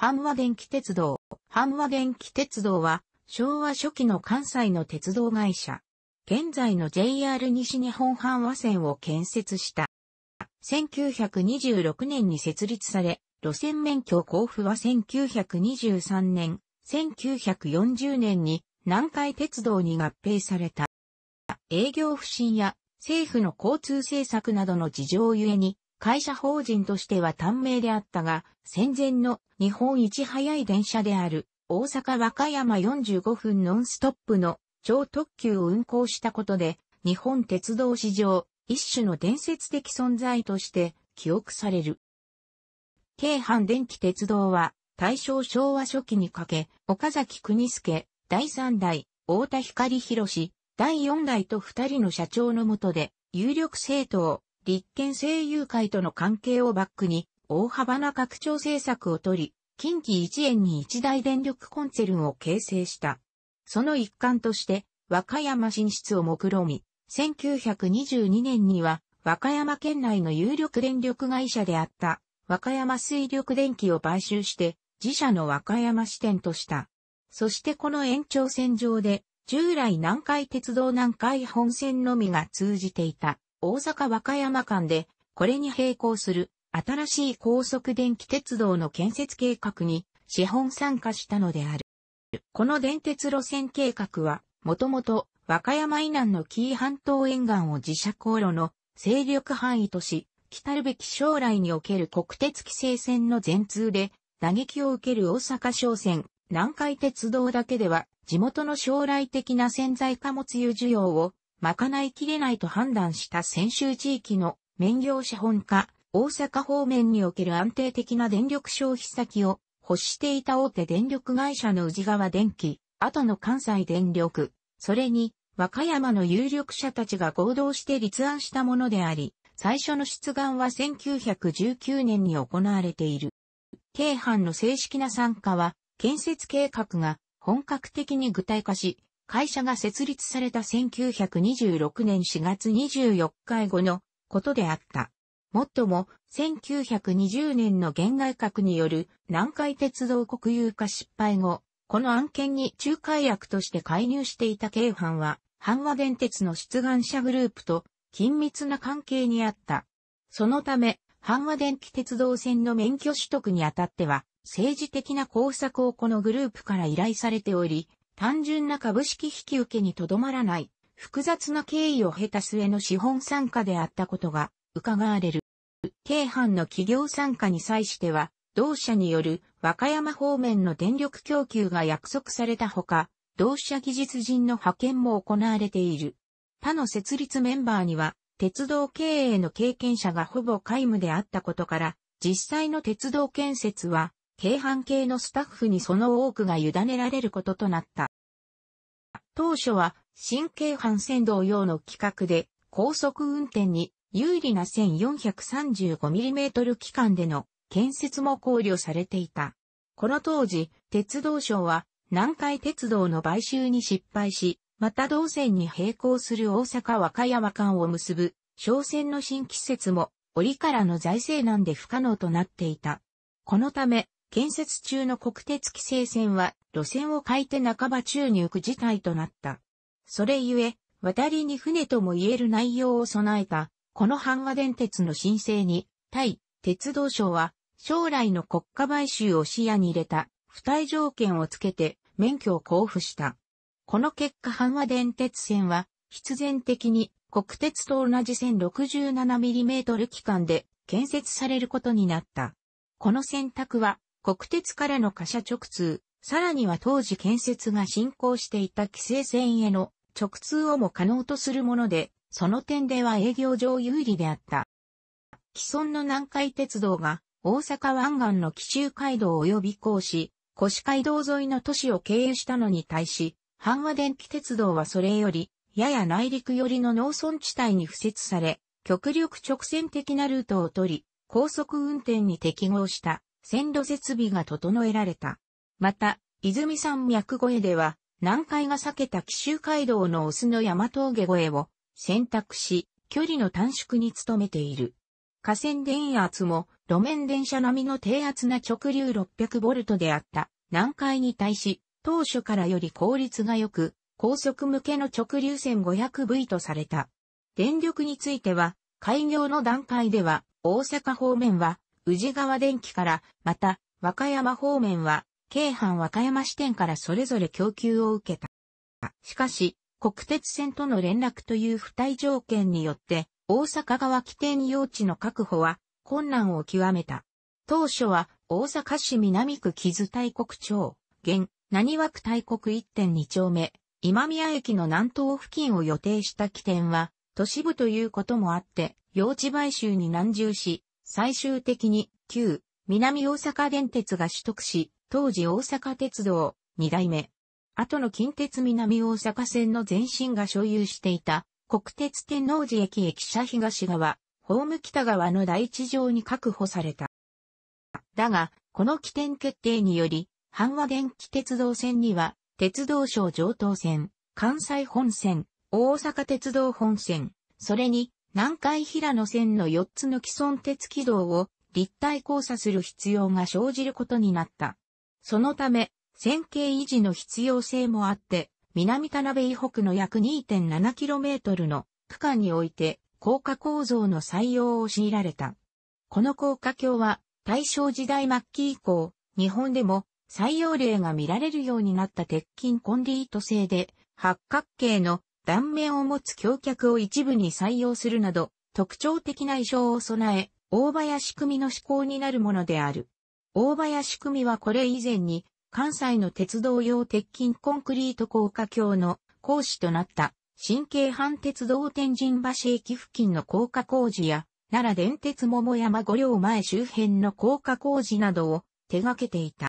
阪和電気鉄道。阪和電気鉄道は、昭和初期の関西の鉄道会社。現在の JR 西日本阪和線を建設した。1926年に設立され、路線免許交付は1923年、1940年に南海鉄道に合併された。営業不振や政府の交通政策などの事情ゆえに、会社法人としては短命であったが、戦前の日本一早い電車である大阪和歌山45分ノンストップの超特急を運行したことで、日本鉄道史上一種の伝説的存在として記憶される。京阪電気鉄道は大正昭和初期にかけ、岡崎国助、第3代、大田光博氏、第4代と二人の社長のもとで、有力政党、立憲声優会との関係をバックに、大幅な拡張政策をとり、近畿一円に一大電力コンツェルンを形成した。その一環として、和歌山進出を目論み、1922年には、和歌山県内の有力電力会社であった、和歌山水力電機を買収して、自社の和歌山支店とした。そしてこの延長線上で、従来南海鉄道南海本線のみが通じていた。大阪和歌山間で、これに並行する新しい高速電気鉄道の建設計画に資本参加したのである。この電鉄路線計画は、もともと和歌山以南の紀伊半島沿岸を自社航路の勢力範囲とし、来るべき将来における国鉄規制線の全通で打撃を受ける大阪商船、南海鉄道だけでは地元の将来的な潜在貨物輸需要を賄いきれないと判断した先週地域の免業者本家、大阪方面における安定的な電力消費先を欲していた大手電力会社の宇治川電機、後の関西電力、それに和歌山の有力者たちが合同して立案したものであり、最初の出願は1919年に行われている。京阪の正式な参加は、建設計画が本格的に具体化し、会社が設立された1926年4月24日以後のことであった。もっとも、1920年の現外閣による南海鉄道国有化失敗後、この案件に仲介役として介入していた京阪は、阪和電鉄の出願者グループと緊密な関係にあった。そのため、阪和電気鉄道線の免許取得にあたっては、政治的な工作をこのグループから依頼されており、単純な株式引き受けにとどまらない、複雑な経緯を経た末の資本参加であったことが伺われる。京阪の企業参加に際しては、同社による和歌山方面の電力供給が約束されたほか、同社技術人の派遣も行われている。他の設立メンバーには、鉄道経営の経験者がほぼ皆無であったことから、実際の鉄道建設は京阪系のスタッフにその多くが委ねられることとなった。当初は新京阪線同様の規格で高速運転に有利な 1435mm 機関での建設も考慮されていた。この当時、鉄道省は南海鉄道の買収に失敗し、また同線に並行する大阪和歌山間を結ぶ商船の新規設も折からの財政難で不可能となっていた。このため、建設中の国鉄規制線は路線を変えて半ば宙に浮く事態となった。それゆえ、渡りに船とも言える内容を備えた、この阪和電鉄の申請に、対、鉄道省は、将来の国家買収を視野に入れた、付帯条件をつけて、免許を交付した。この結果阪和電鉄線は、必然的に、国鉄と同じ線 67mm 機関で、建設されることになった。この選択は、国鉄からの貨車直通、さらには当時建設が進行していた規制線への直通をも可能とするもので、その点では営業上有利であった。既存の南海鉄道が大阪湾岸の紀州街道及び甲市、越街道沿いの都市を経由したのに対し、阪和電気鉄道はそれより、やや内陸寄りの農村地帯に付設され、極力直線的なルートを取り、高速運転に適合した。線路設備が整えられた。また、泉山脈越えでは、南海が避けた奇襲街道のオスの山峠越えを選択し、距離の短縮に努めている。河川電圧も路面電車並みの低圧な直流 600V であった南海に対し、当初からより効率が良く、高速向けの直流線 500V とされた。電力については、開業の段階では、大阪方面は宇治川電機から、また、和歌山方面は、京阪和歌山支店からそれぞれ供給を受けた。しかし、国鉄線との連絡という付帯条件によって、大阪側起点用地の確保は困難を極めた。当初は大阪市南区木津大国町、現、何枠大国1.2丁目、今宮駅の南東付近を予定した起点は、都市部ということもあって、用地買収に難重し、最終的に旧南大阪電鉄が取得し、当時大阪鉄道2代目。後の近鉄南大阪線の前身が所有していた国鉄天王寺駅駅舎東側、ホーム北側の第一条に確保された。だが、この起点決定により、阪和電気鉄道線には、鉄道省上等線、関西本線、大阪鉄道本線、それに南海平野線の4つの既存鉄軌道を立体交差する必要が生じることになった。そのため、線形維持の必要性もあって、南田辺以北の約 2.7km の区間において、高架構造の採用を強いられた。この高架橋は、大正時代末期以降、日本でも採用例が見られるようになった鉄筋コンディート製で、八角形の断面を持つ橋脚を一部に採用するなど、特徴的な衣装を備え、大林組の施向になるものである。大林組はこれ以前に、関西の鉄道用鉄筋コンクリート高架橋の講師となった新京阪鉄道天神橋駅付近の高架工事や奈良電鉄桃山五両前周辺の高架工事などを手掛けていた。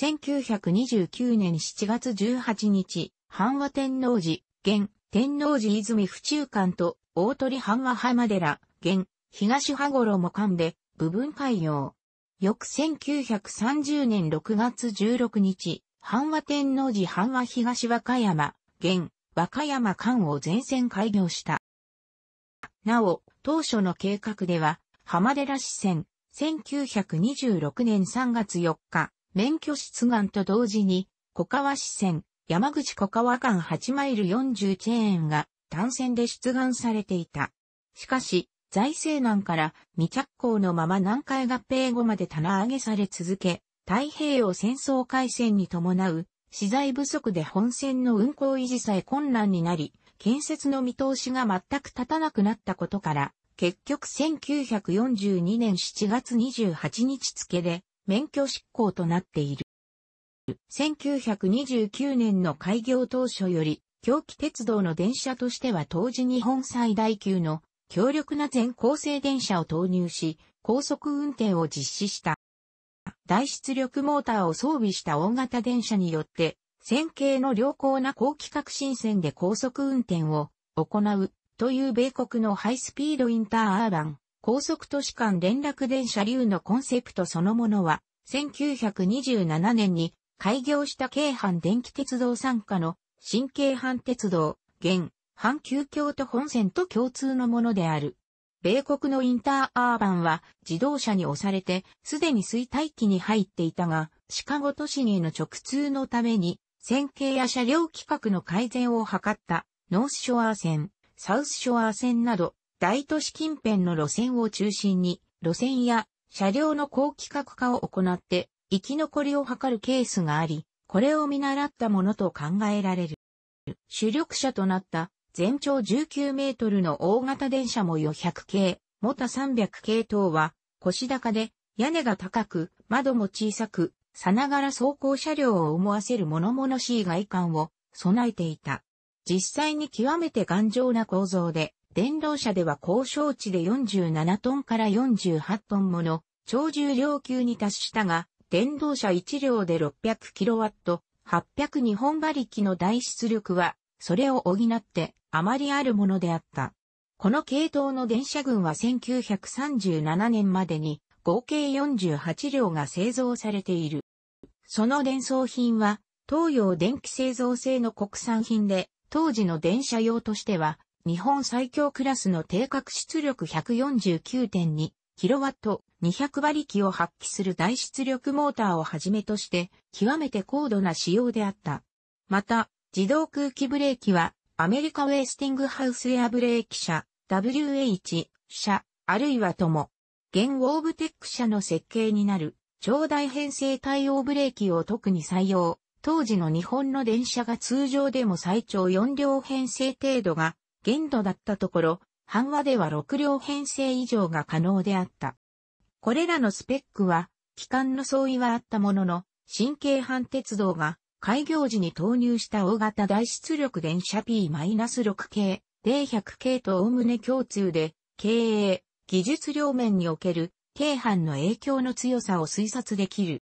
1929年7月18日、阪和天皇寺現、天王寺泉府中間と、大鳥半和浜寺、現、東羽衣間で、部分開業。翌1930年6月16日、半和天王寺半和東和歌山、現、和歌山間を全線開業した。なお、当初の計画では、浜寺支線、1926年3月4日、免許出願と同時に、小川支線、山口小川間8マイル4ーンが単線で出願されていた。しかし、財政難から未着工のまま南海合併後まで棚上げされ続け、太平洋戦争開戦に伴う資材不足で本線の運行維持さえ困難になり、建設の見通しが全く立たなくなったことから、結局1942年7月28日付で免許執行となっている。1929年の開業当初より、狂気鉄道の電車としては当時日本最大級の強力な全構成電車を投入し、高速運転を実施した。大出力モーターを装備した大型電車によって、線形の良好な高規革新線で高速運転を行うという米国のハイスピードインターアーバン、高速都市間連絡電車流のコンセプトそのものは、1927年に開業した京阪電気鉄道傘下の新京阪鉄道、現、阪急京都本線と共通のものである。米国のインターアーバンは自動車に押されてすでに衰退期に入っていたが、シカゴ都市への直通のために、線形や車両規格の改善を図ったノースショア線、サウスショア線など大都市近辺の路線を中心に路線や車両の高規格化を行って生き残りを図るケースがあり、これを見習ったものと考えられる。主力車となった全長19メートルの大型電車も400系、モタ300系等は腰高で屋根が高く窓も小さく、さながら走行車両を思わせる物々しい外観を備えていた。実際に極めて頑丈な構造で、電動車では高床値で47トンから48トンもの超重量級に達したが、電動車1両で 600kW、800日本馬力の大出力は、それを補ってあまりあるものであった。この系統の電車群は1937年までに合計48両が製造されている。その伝送品は東洋電気製造製の国産品で当時の電車用としては日本最強クラスの定格出力149.2キロワット200馬力を発揮する大出力モーターをはじめとして、極めて高度な仕様であった。また、自動空気ブレーキは、アメリカウェスティングハウスエアブレーキ車、WH 車、あるいはとも、現オーブテック車の設計になる、超大編成対応ブレーキを特に採用。当時の日本の電車が通常でも最長4両編成程度が限度だったところ、半和では6両編成以上が可能であった。これらのスペックは、機関の相違はあったものの、新京阪鉄道が開業時に投入した大型大出力電車 P-6 系、d 1 0系とおおむね共通で、経営、技術両面における、京阪の影響の強さを推察できる。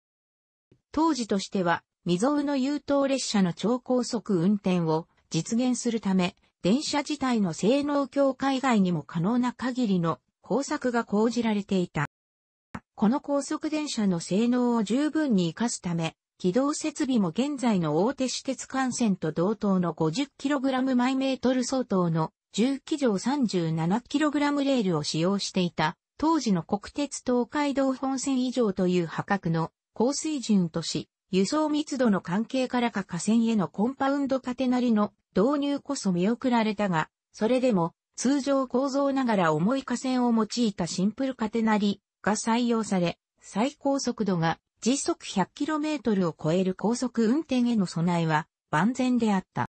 当時としては、未曾有の優等列車の超高速運転を実現するため、電車自体の性能強化以外にも可能な限りの工作が講じられていた。この高速電車の性能を十分に活かすため、軌道設備も現在の大手私鉄幹線と同等の 50kg イメートル相当の重機上 37kg レールを使用していた、当時の国鉄東海道本線以上という破格の高水準とし、輸送密度の関係からか河川へのコンパウンド縦なりの導入こそ見送られたが、それでも通常構造ながら重い架線を用いたシンプルカテナリが採用され、最高速度が時速 100km を超える高速運転への備えは万全であった。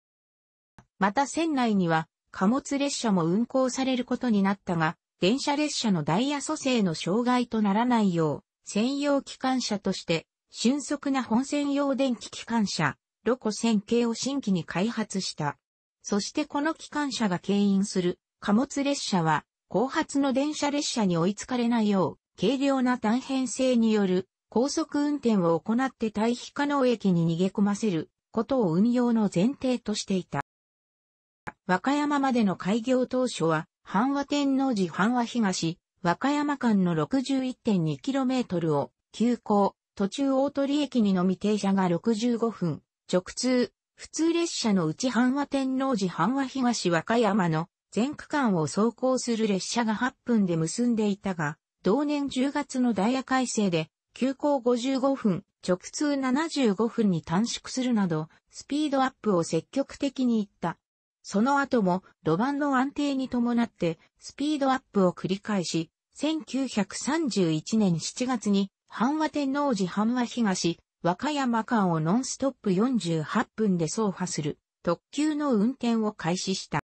また船内には貨物列車も運行されることになったが、電車列車のダイヤ蘇生の障害とならないよう、専用機関車として、迅速な本線用電気機関車、ロコ線系を新規に開発した。そしてこの機関車が牽引する貨物列車は、後発の電車列車に追いつかれないよう、軽量な大変性による高速運転を行って対比可能駅に逃げ込ませることを運用の前提としていた。和歌山までの開業当初は、阪和天皇寺阪和東、和歌山間の 61.2km を急行、途中大鳥駅にのみ停車が65分、直通、普通列車のうち阪和天王寺阪和東和歌山の全区間を走行する列車が8分で結んでいたが、同年10月のダイヤ改正で、急行55分、直通75分に短縮するなど、スピードアップを積極的に行った。その後も、路盤の安定に伴って、スピードアップを繰り返し、1931年7月に、阪和天王寺阪和東、和歌山間をノンストップ48分で走破する特急の運転を開始した。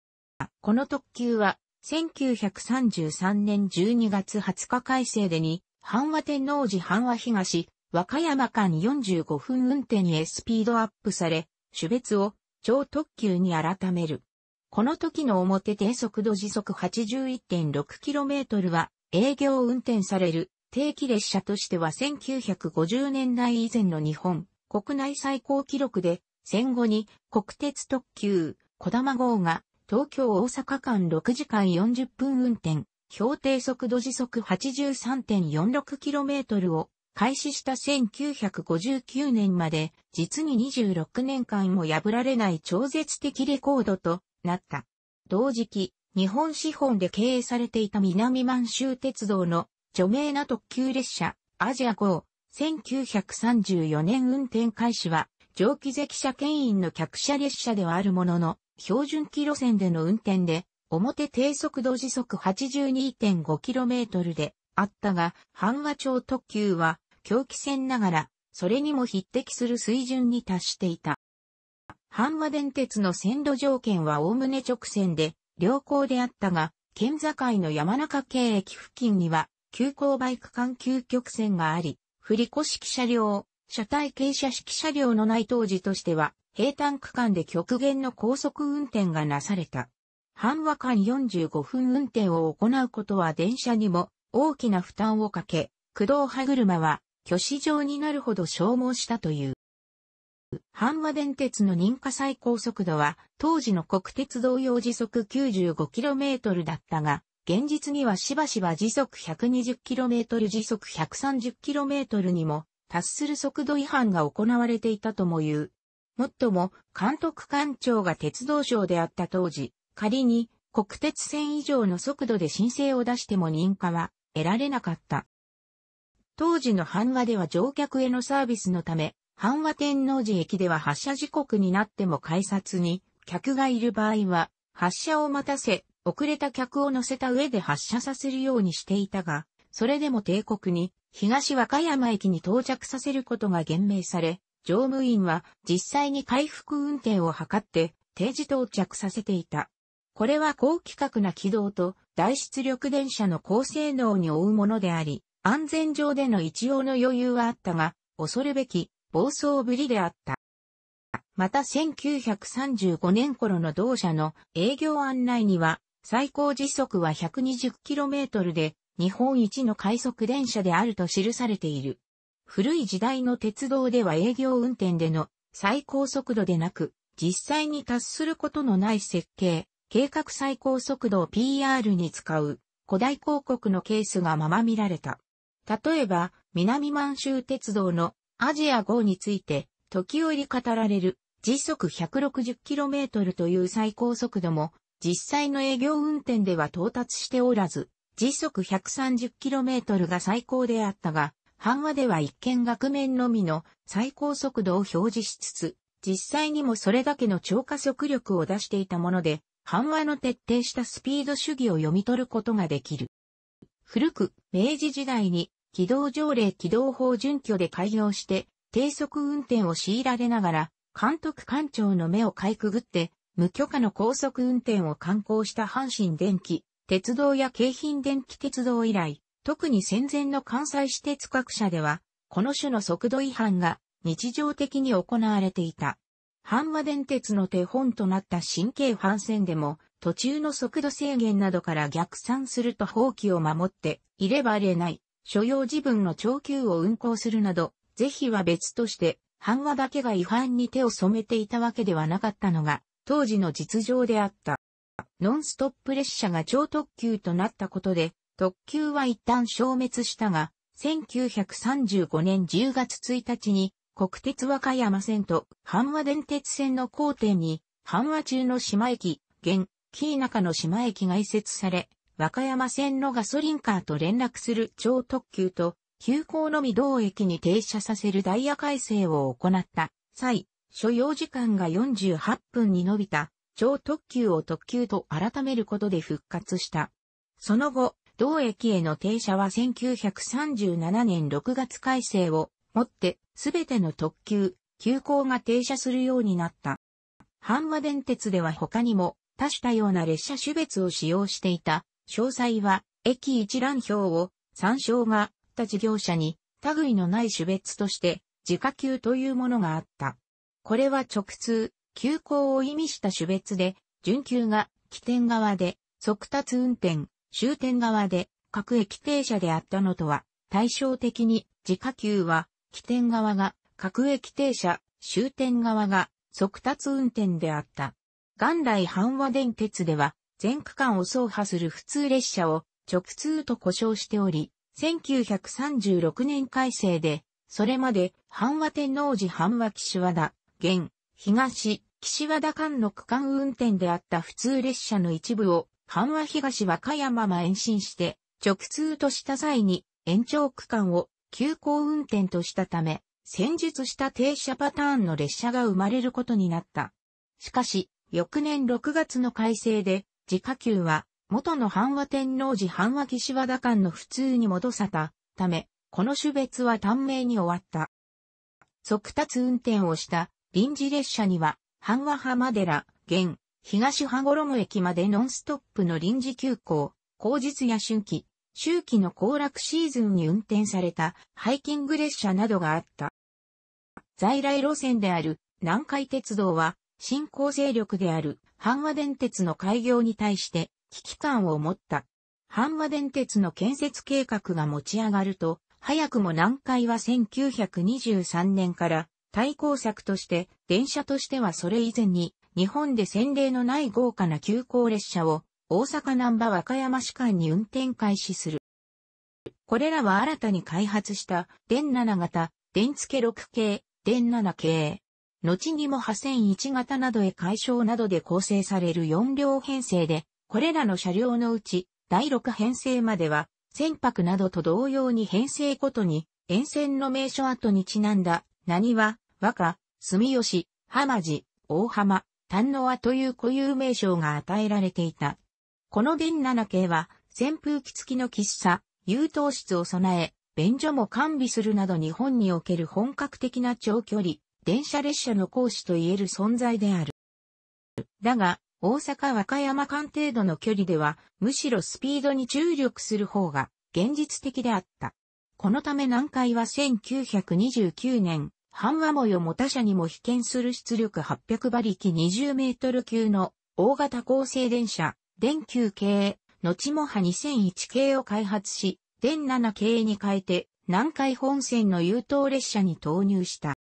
この特急は1933年12月20日改正でに、阪和天皇寺阪和東、和歌山間45分運転へスピードアップされ、種別を超特急に改める。この時の表低速度時速 81.6km は営業運転される定期列車としては1950年代以前の日本、国内最高記録で、戦後に国鉄特急、小玉号が東京大阪間6時間40分運転、標定速度時速 83.46km を開始した1959年まで実に26年間も破られない超絶的レコードとなった。同時期、日本資本で経営されていた南満州鉄道の著名な特急列車、アジア号、1934年運転開始は、蒸気関車牽引の客車列車ではあるものの、標準機路線での運転で、表低速度時速 82.5km であったが、半和町特急は、狂気線ながら、それにも匹敵する水準に達していた。半和電鉄の線路条件は概ね直線で、良好であったが、県境の山中経駅付近には、急行バイク間急曲線があり、振り子式車両、車体傾斜式車両の内当時としては、平坦区間で極限の高速運転がなされた。半和間45分運転を行うことは電車にも大きな負担をかけ、駆動歯車は挙手状になるほど消耗したという。阪和電鉄の認可最高速度は当時の国鉄同様時速 95km だったが、現実にはしばしば時速 120km 時速 130km にも達する速度違反が行われていたとも言う。もっとも、監督官庁が鉄道省であった当時、仮に国鉄線以上の速度で申請を出しても認可は得られなかった。当時の版和では乗客へのサービスのため、版和天王寺駅では発車時刻になっても改札に客がいる場合は、発車を待たせ、遅れた客を乗せた上で発車させるようにしていたが、それでも帝国に東和歌山駅に到着させることが言明され、乗務員は実際に回復運転を図って定時到着させていた。これは高規格な軌道と大出力電車の高性能に追うものであり、安全上での一応の余裕はあったが、恐るべき暴走ぶりであった。また1935年頃の同社の営業案内には、最高時速は 120km で、日本一の快速電車であると記されている。古い時代の鉄道では営業運転での最高速度でなく、実際に達することのない設計、計画最高速度を PR に使う古代広告のケースがまま見られた。例えば、南満州鉄道のアジア号について、時折語られる時速 160km という最高速度も実際の営業運転では到達しておらず、時速 130km が最高であったが、版画では一見額面のみの最高速度を表示しつつ、実際にもそれだけの超加速力を出していたもので、版画の徹底したスピード主義を読み取ることができる。古く、明治時代に、軌道条例軌道法準拠で開業して、低速運転を強いられながら、監督官庁の目をかいくぐって、無許可の高速運転を観光した阪神電気、鉄道や京浜電気鉄道以来、特に戦前の関西私鉄各社では、この種の速度違反が日常的に行われていた。阪和電鉄の手本となった神経反線でも、途中の速度制限などから逆算すると放棄を守っていればれない、所要自分の長級を運行するなど、是非は別として、阪和だけが違反に手を染めていたわけではなかったのが、当時の実情であった。ノンストップ列車が超特急となったことで、特急は一旦消滅したが、1935年10月1日に、国鉄和歌山線と阪和電鉄線の交点に、阪和中の島駅、現、紀伊中の島駅が移設され、和歌山線のガソリンカーと連絡する超特急と、急行のみ同駅に停車させるダイヤ改正を行った際、所要時間が48分に伸びた、超特急を特急と改めることで復活した。その後、同駅への停車は1937年6月改正をもって、すべての特急、急行が停車するようになった。半和電鉄では他にも、多種多様な列車種別を使用していた。詳細は、駅一覧表を、参照が、他事業者に、類のない種別として、自家級というものがあった。これは直通、急行を意味した種別で、準急が起点側で、速達運転、終点側で、各駅停車であったのとは、対照的に、自家急は、起点側が、各駅停車、終点側が、速達運転であった。元来阪和電鉄では、全区間を走破する普通列車を直通と呼称しており、1936年改正で、それまで阪和天王寺阪和騎手和田、現、東、岸和田間の区間運転であった普通列車の一部を、阪和東和歌山ま延伸して、直通とした際に、延長区間を急行運転としたため、戦術した停車パターンの列車が生まれることになった。しかし、翌年6月の改正で、自家給は、元の阪和天皇寺阪和岸和田間の普通に戻さたため、この種別は短命に終わった。速達運転をした臨時列車には、半和浜寺、現、東羽衣駅までノンストップの臨時急行、後日や春季、秋季の行楽シーズンに運転されたハイキング列車などがあった。在来路線である南海鉄道は、新興勢力である半和電鉄の開業に対して危機感を持った。半和電鉄の建設計画が持ち上がると、早くも南海は1923年から対抗策として電車としてはそれ以前に日本で洗礼のない豪華な急行列車を大阪南波和歌山市間に運転開始する。これらは新たに開発した電7型、電付6系、電7系。後にも破線1型などへ解消などで構成される4両編成で、これらの車両のうち第6編成までは、船舶などと同様に編成ごとに沿線の名所跡にちなんだ、何は和歌、住吉、浜地、大浜、丹野和という固有名称が与えられていた。この便七系は、扇風機付きの喫茶、優等室を備え、便所も完備するなど日本における本格的な長距離、電車列車の講師と言える存在である。だが、大阪和歌山間程度の距離では、むしろスピードに注力する方が現実的であった。このため南海は1929年、半和模様も他社にも被験する出力800馬力20メートル級の大型高性電車、電9系、後もは2001系を開発し、電7系に変えて南海本線の優等列車に投入した。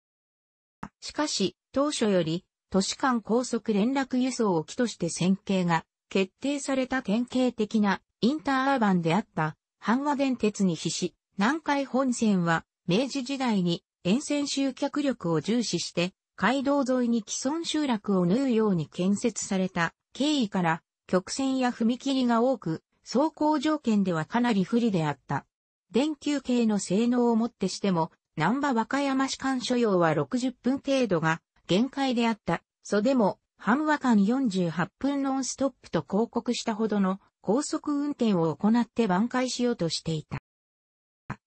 しかし、当初より都市間高速連絡輸送を機として線形が決定された典型的なインターアーバンであった阪和電鉄に比し、南海本線は明治時代に沿線集客力を重視して、街道沿いに既存集落を縫うように建設された経緯から、曲線や踏切が多く、走行条件ではかなり不利であった。電球系の性能をもってしても、南波和歌山市間所要は60分程度が限界であった。そでも、半和間48分ノンストップと広告したほどの高速運転を行って挽回しようとしていた。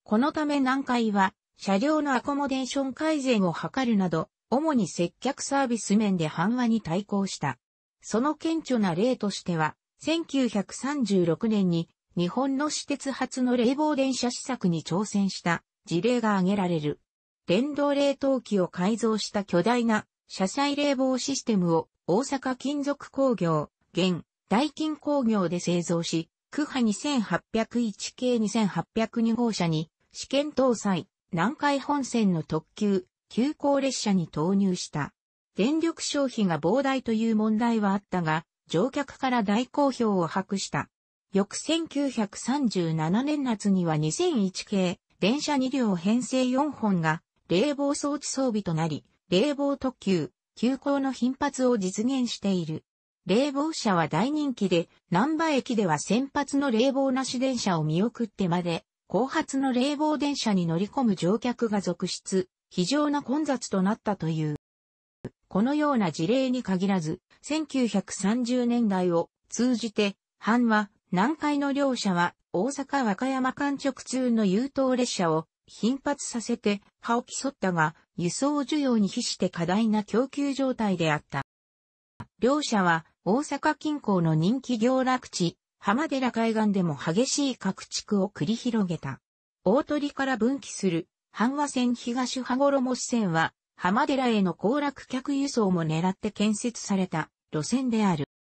このため南海は車両のアコモデーション改善を図るなど、主に接客サービス面で繁和に対抗した。その顕著な例としては、1936年に日本の私鉄初の冷房電車施策に挑戦した事例が挙げられる。電動冷凍機を改造した巨大な車載冷房システムを大阪金属工業、現、大金工業で製造し、区波2801系2802号車に試験搭載。南海本線の特急、急行列車に投入した。電力消費が膨大という問題はあったが、乗客から大好評を博した。翌1937年夏には2001系、電車2両編成4本が冷房装置装備となり、冷房特急、急行の頻発を実現している。冷房車は大人気で、南波駅では先発の冷房なし電車を見送ってまで、後発の冷房電車に乗り込む乗客が続出、非常な混雑となったという。このような事例に限らず、1930年代を通じて、阪和、南海の両社は、大阪和歌山間直通の優等列車を頻発させて、歯を競ったが、輸送需要に比して過大な供給状態であった。両社は、大阪近郊の人気行楽地、浜寺海岸でも激しい拡築を繰り広げた。大鳥から分岐する阪和線東羽衣支線は浜寺への行楽客輸送も狙って建設された路線である。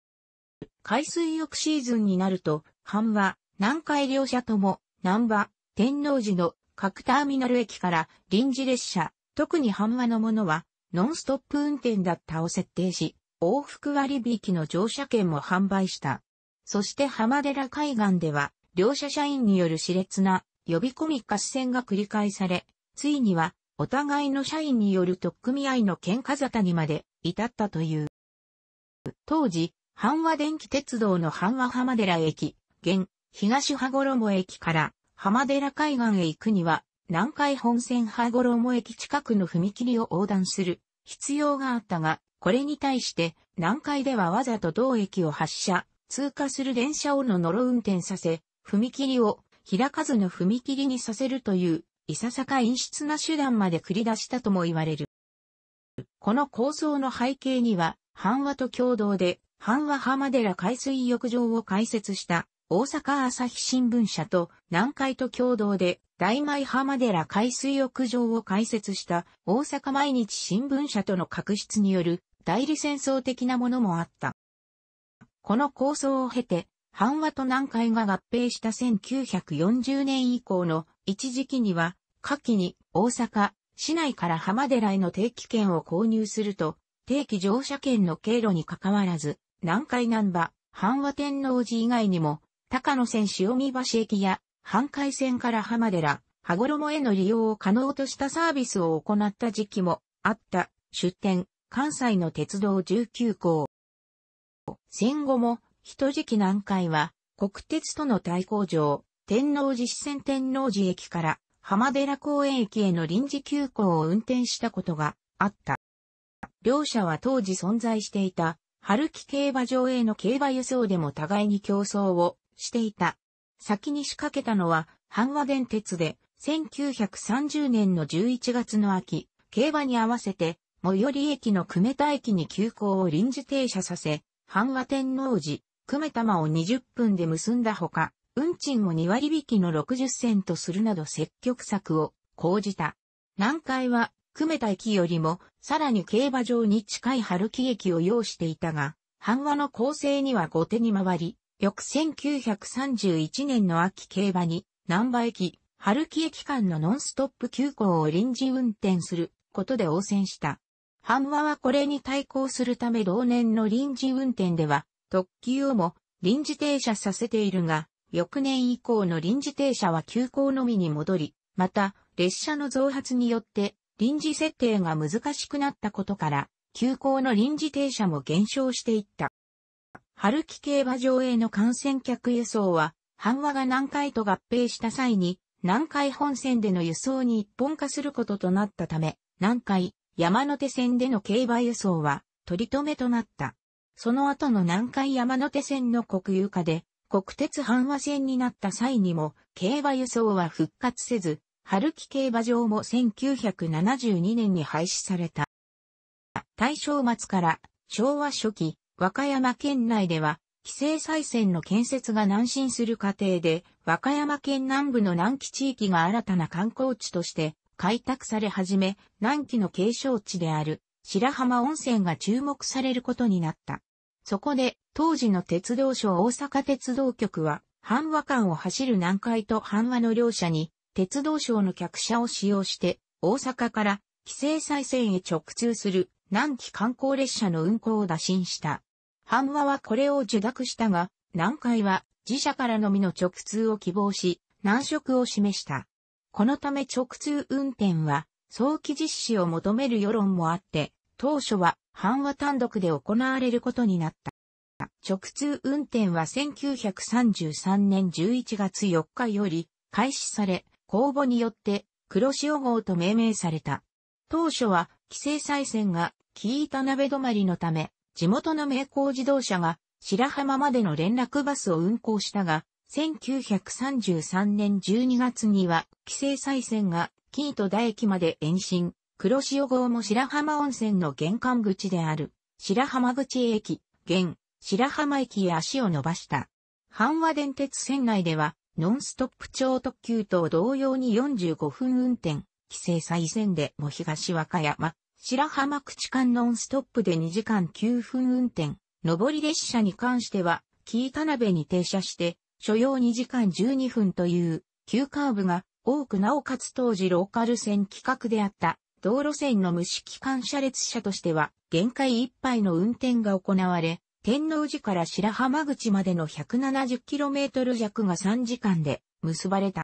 海水浴シーズンになると、阪和、南海両社とも、南波、天王寺の各ターミナル駅から臨時列車、特に阪和のものは、ノンストップ運転だったを設定し、往復割引の乗車券も販売した。そして浜寺海岸では、両者社員による熾烈な呼び込み合戦が繰り返され、ついには、お互いの社員による特組合の喧嘩沙汰にまで至ったという。当時、阪和電気鉄道の阪和浜寺駅、現、東羽衣駅から浜寺海岸へ行くには、南海本線羽衣駅近くの踏切を横断する必要があったが、これに対して、南海ではわざと同駅を発車、通過する電車をののろ運転させ、踏切を開かずの踏切にさせるという、いささか陰湿な手段まで繰り出したとも言われる。この構想の背景には、阪和と共同で、阪和浜寺海水浴場を開設した大阪朝日新聞社と南海と共同で大米浜寺海水浴場を開設した大阪毎日新聞社との確執による代理戦争的なものもあった。この構想を経て、阪和と南海が合併した1940年以降の一時期には、下記に大阪、市内から浜寺への定期券を購入すると、定期乗車券の経路に関わらず、南海南波、阪和天王寺以外にも、高野線潮見橋駅や、半海線から浜寺、羽衣への利用を可能としたサービスを行った時期もあった、出店、関西の鉄道19号。戦後も、人期南海は、国鉄との対抗上、天王寺支線天王寺駅から浜寺公園駅への臨時急行を運転したことがあった。両者は当時存在していた、春木競馬場への競馬輸送でも互いに競争をしていた。先に仕掛けたのは、阪和電鉄で、1930年の11月の秋、競馬に合わせて、最寄り駅の久米田駅に急行を臨時停車させ、半和天皇寺、久米玉を20分で結んだほか、運賃を2割引きの60銭とするなど積極策を講じた。南海は、久米田駅よりも、さらに競馬場に近い春木駅を要していたが、半和の構成には後手に回り、翌1931年の秋競馬に、南波駅、春木駅間のノンストップ急行を臨時運転することで応戦した。阪和はこれに対抗するため同年の臨時運転では、特急をも臨時停車させているが、翌年以降の臨時停車は急行のみに戻り、また、列車の増発によって、臨時設定が難しくなったことから、急行の臨時停車も減少していった。春季競馬場への観戦客輸送は、半和が南海と合併した際に、南海本線での輸送に一本化することとなったため、南海、山手線での競馬輸送は取り留めとなった。その後の南海山手線の国有化で国鉄阪和線になった際にも競馬輸送は復活せず、春木競馬場も1972年に廃止された。大正末から昭和初期、和歌山県内では、規制再線の建設が難進する過程で、和歌山県南部の南紀地域が新たな観光地として開拓され始め、南紀の継承地である白浜温泉が注目されることになった。そこで、当時の鉄道省大阪鉄道局は、阪和間を走る南海と阪和の両者に、鉄道省の客車を使用して、大阪から規制再生へ直通する南紀観光列車の運行を打診した。阪和はこれを受諾したが、南海は自社からのみの直通を希望し、難色を示した。このため直通運転は早期実施を求める世論もあって、当初は半和単独で行われることになった。直通運転は1933年11月4日より開始され、公募によって黒潮号と命名された。当初は規制再選が紀板鍋止まりのため、地元の名工自動車が白浜までの連絡バスを運行したが、1933年12月には、規制再線が、紀伊戸大駅まで延伸、黒潮号も白浜温泉の玄関口である、白浜口駅、現、白浜駅へ足を伸ばした。阪和電鉄線内では、ノンストップ超特急と同様に45分運転、規制再線でも東和歌山、白浜口間ノンストップで2時間9分運転、上り列車に関しては、紀伊田辺に停車して、所要2時間12分という急カーブが多くなおかつ当時ローカル線規格であった道路線の無視機関車列車としては限界いっぱいの運転が行われ、天王寺から白浜口までの 170km 弱が3時間で結ばれた。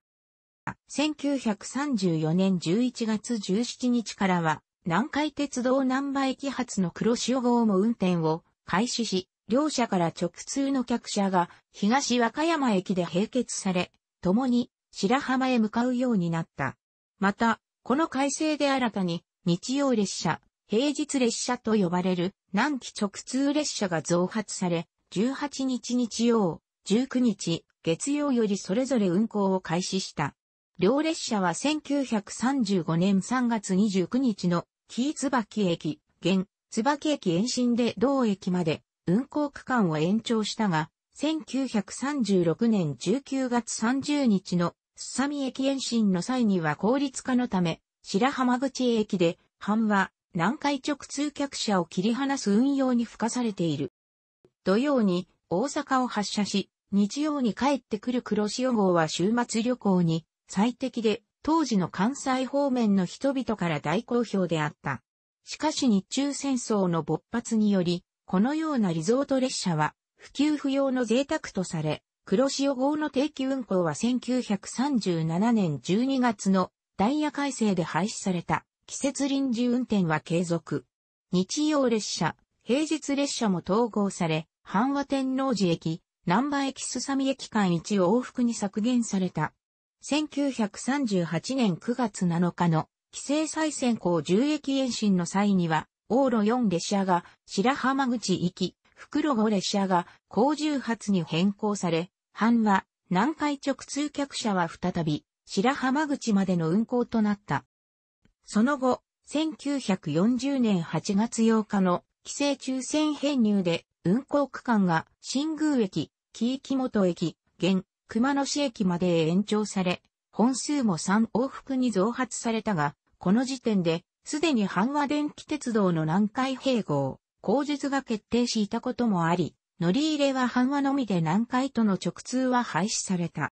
1934年11月17日からは南海鉄道南波駅発の黒潮号も運転を開始し、両社から直通の客車が東和歌山駅で併結され、共に白浜へ向かうようになった。また、この改正で新たに日曜列車、平日列車と呼ばれる南紀直通列車が増発され、18日日曜、19日月曜よりそれぞれ運行を開始した。両列車は1935年3月29日の紀椿駅、現椿駅延伸で同駅まで運行区間を延長したが、1936年19月30日のすさみ駅延伸の際には効率化のため、白浜口駅で、半は、南海直通客車を切り離す運用に付加されている。土曜に大阪を発車し、日曜に帰ってくる黒潮号は週末旅行に最適で、当時の関西方面の人々から大好評であった。しかし日中戦争の勃発により、このようなリゾート列車は、普及不要の贅沢とされ、黒潮号の定期運行は1937年12月のダイヤ改正で廃止された季節臨時運転は継続。日曜列車、平日列車も統合され、阪和天王寺駅、南波駅すさみ駅間一往復に削減された。1938年9月7日の規制再選校10駅延伸の際には、往路4列車が白浜口行き、袋5列車が高重発に変更され、阪和、南海直通客車は再び白浜口までの運行となった。その後、1940年8月8日の規制抽選編入で運行区間が新宮駅、紀伊本駅、現、熊野市駅まで延長され、本数も3往復に増発されたが、この時点ですでに阪和電気鉄道の南海併合、口術が決定していたこともあり、乗り入れは阪和のみで南海との直通は廃止された。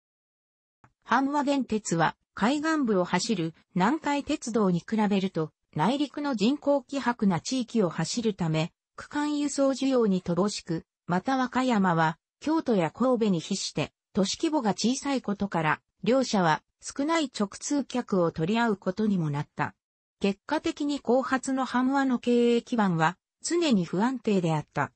阪和電鉄は海岸部を走る南海鉄道に比べると内陸の人口希薄な地域を走るため、区間輸送需要に乏しく、また和歌山は京都や神戸に比して都市規模が小さいことから、両者は少ない直通客を取り合うことにもなった。結果的に後発の半和の経営基盤は常に不安定であった。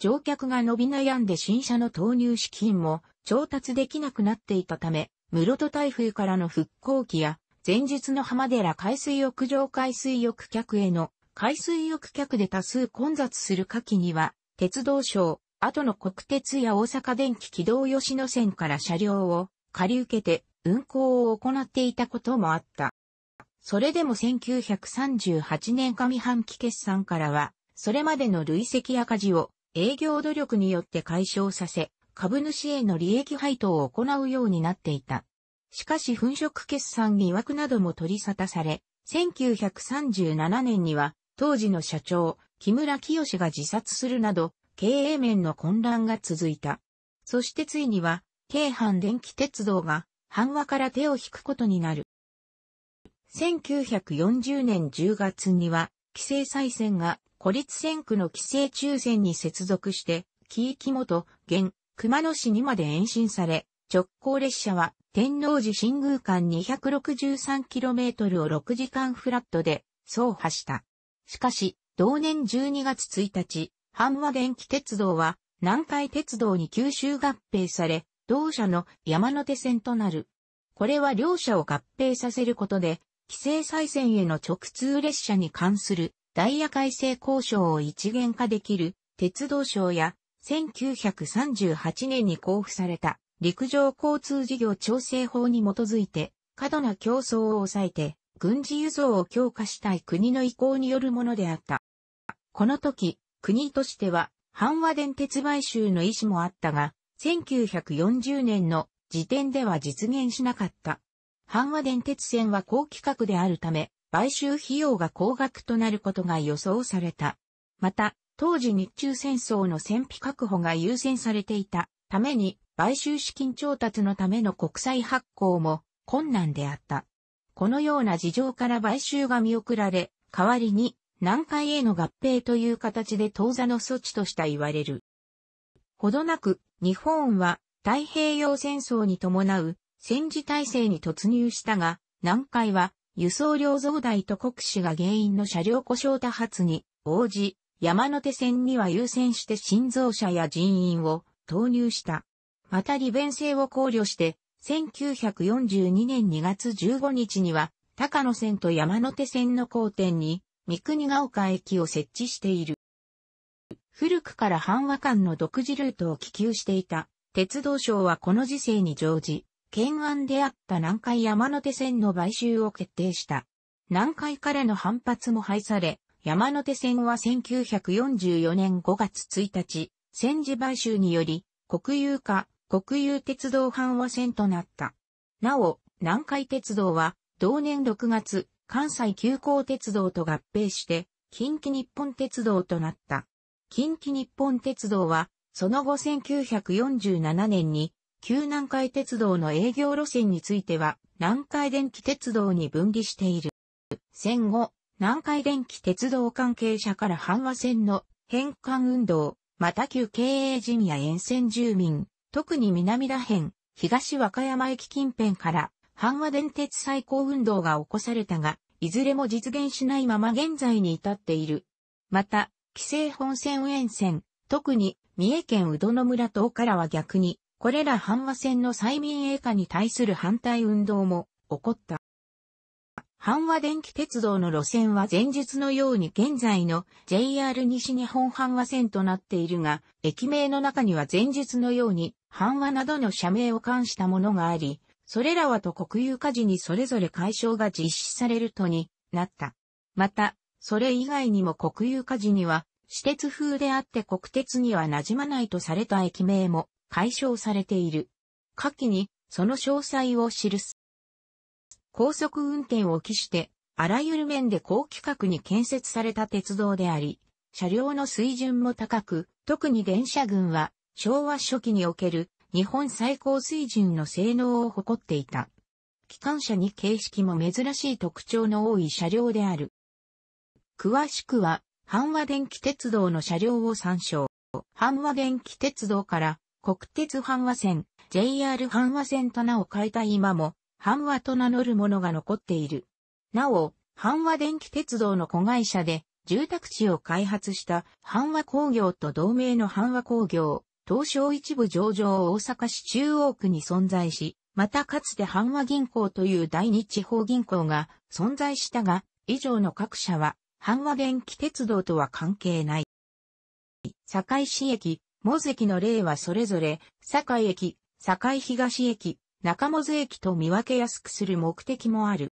乗客が伸び悩んで新車の投入資金も調達できなくなっていたため、室戸台風からの復興期や、前日の浜寺海水浴場海水浴客への海水浴客で多数混雑する夏季には、鉄道省、後の国鉄や大阪電気軌道吉野線から車両を借り受けて運行を行っていたこともあった。それでも1938年上半期決算からは、それまでの累積赤字を営業努力によって解消させ、株主への利益配当を行うようになっていた。しかし粉飾決算疑惑なども取り沙汰され、1937年には当時の社長、木村清が自殺するなど、経営面の混乱が続いた。そしてついには、京阪電気鉄道が、半和から手を引くことになる。1940年10月には、規制再選が孤立選区の規制抽選に接続して、木域元、現、熊野市にまで延伸され、直行列車は天王寺新宮間 263km を6時間フラットで走破した。しかし、同年12月1日、阪和電気鉄道は南海鉄道に吸収合併され、同社の山手線となる。これは両社を合併させることで、規制再選への直通列車に関するダイヤ改正交渉を一元化できる鉄道省や1938年に交付された陸上交通事業調整法に基づいて過度な競争を抑えて軍事輸送を強化したい国の意向によるものであった。この時、国としては半和電鉄買収の意思もあったが、1940年の時点では実現しなかった。阪和電鉄線は高規格であるため、買収費用が高額となることが予想された。また、当時日中戦争の戦費確保が優先されていたために、買収資金調達のための国債発行も困難であった。このような事情から買収が見送られ、代わりに南海への合併という形で当座の措置とした言われる。ほどなく、日本は太平洋戦争に伴う戦時体制に突入したが、南海は輸送量増大と国主が原因の車両故障多発に応じ、山手線には優先して新造車や人員を投入した。また利便性を考慮して、1942年2月15日には、高野線と山手線の交点に、三国ヶ丘駅を設置している。古くから阪和間の独自ルートを気球していた、鉄道省はこの時世に乗じ、懸案であった南海山手線の買収を決定した。南海からの反発も廃され、山手線は1944年5月1日、戦時買収により、国有化、国有鉄道阪和線となった。なお、南海鉄道は、同年6月、関西急行鉄道と合併して、近畿日本鉄道となった。近畿日本鉄道は、その後1947年に旧南海鉄道の営業路線については、南海電気鉄道に分離している。戦後、南海電気鉄道関係者から阪和線の返還運動、また旧経営陣や沿線住民、特に南ら辺、東和歌山駅近辺から、阪和電鉄再興運動が起こされたが、いずれも実現しないまま現在に至っている。また、規制本線沿線、特に三重県宇土の村等からは逆に、これら反和戦の催眠映画に対する反対運動も起こった。阪和電気鉄道の路線は前述のように現在の JR 西日本阪和線となっているが、駅名の中には前述のように阪和などの社名を冠したものがあり、それらはと国有化時にそれぞれ解消が実施されるとになった。また、それ以外にも国有化時には、私鉄風であって国鉄には馴染まないとされた駅名も解消されている。下記にその詳細を記す。高速運転を期して、あらゆる面で高規格に建設された鉄道であり、車両の水準も高く、特に電車群は昭和初期における日本最高水準の性能を誇っていた。機関車に形式も珍しい特徴の多い車両である。詳しくは、阪和電気鉄道の車両を参照。阪和電気鉄道から国鉄阪和線、JR 阪和線と名を変えた今も、阪和と名乗るものが残っている。なお、阪和電気鉄道の子会社で、住宅地を開発した阪和工業と同盟の阪和工業、東証一部上場大阪市中央区に存在し、またかつて阪和銀行という第二地方銀行が存在したが、以上の各社は、阪和電気鉄道とは関係ない。堺市駅、門跡の例はそれぞれ、堺駅、堺東駅、中門駅と見分けやすくする目的もある。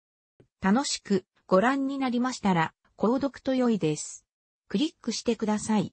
楽しくご覧になりましたら、購読と良いです。クリックしてください。